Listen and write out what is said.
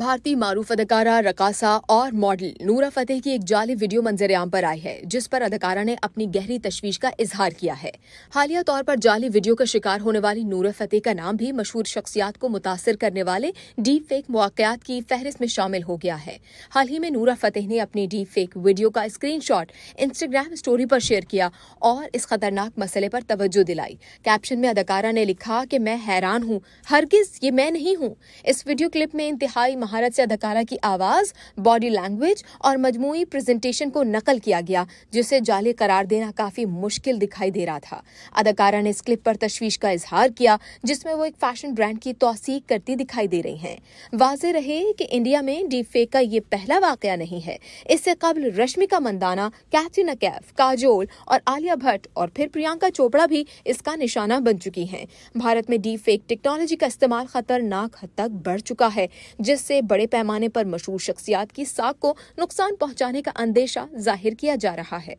भारतीय मारूफ अदकारा रकासा और मॉडल नूरा फतेह की एक जाली वीडियो मंजर आम पर आई है जिस पर अदकारा ने अपनी गहरी तशवीश का इजहार किया है हालिया तौर पर जाली वीडियो का शिकार होने वाली नूरा फतेह का नाम भी मशहूर शख्सियात को मुतासर करने वाले डीप फेक मौक़ात की फहरिस्त में शामिल हो गया है हाल ही में नूरा फतेह ने अपनी डीप फेक वीडियो का स्क्रीन शॉट इंस्टाग्राम स्टोरी पर शेयर किया और इस खतरनाक मसले पर तवज्जो दिलाई कैप्शन में अदकारा ने लिखा कि मैं हैरान हूँ हरगिज ये मैं नहीं हूँ इस वीडियो क्लिप में इंतहाई महारत से अदाकारा की आवाज़ बॉडी लैंग्वेज और मजमू प्रेजेंटेशन को नकल किया गया जिसे जाले करार देना काफ़ी मुश्किल दिखाई दे रहा था अदाकारा ने इस क्लिप पर तशवीश का इजहार किया जिसमें वो एक फैशन ब्रांड की तोसीक करती दिखाई दे रही हैं वाजे रहे कि इंडिया में डीप फेक का ये पहला वाकया नहीं है इससे कबल रश्मिका मंदाना कैथरीना कैफ काजोल और आलिया भट्ट और फिर प्रियंका चोपड़ा भी इसका निशाना बन चुकी है भारत में डीप फेक टेक्नोलॉजी का इस्तेमाल खतरनाक हद तक बढ़ चुका है जिससे बड़े पैमाने पर मशहूर शख्सियात की साख को नुकसान पहुंचाने का अंदेशा जाहिर किया जा रहा है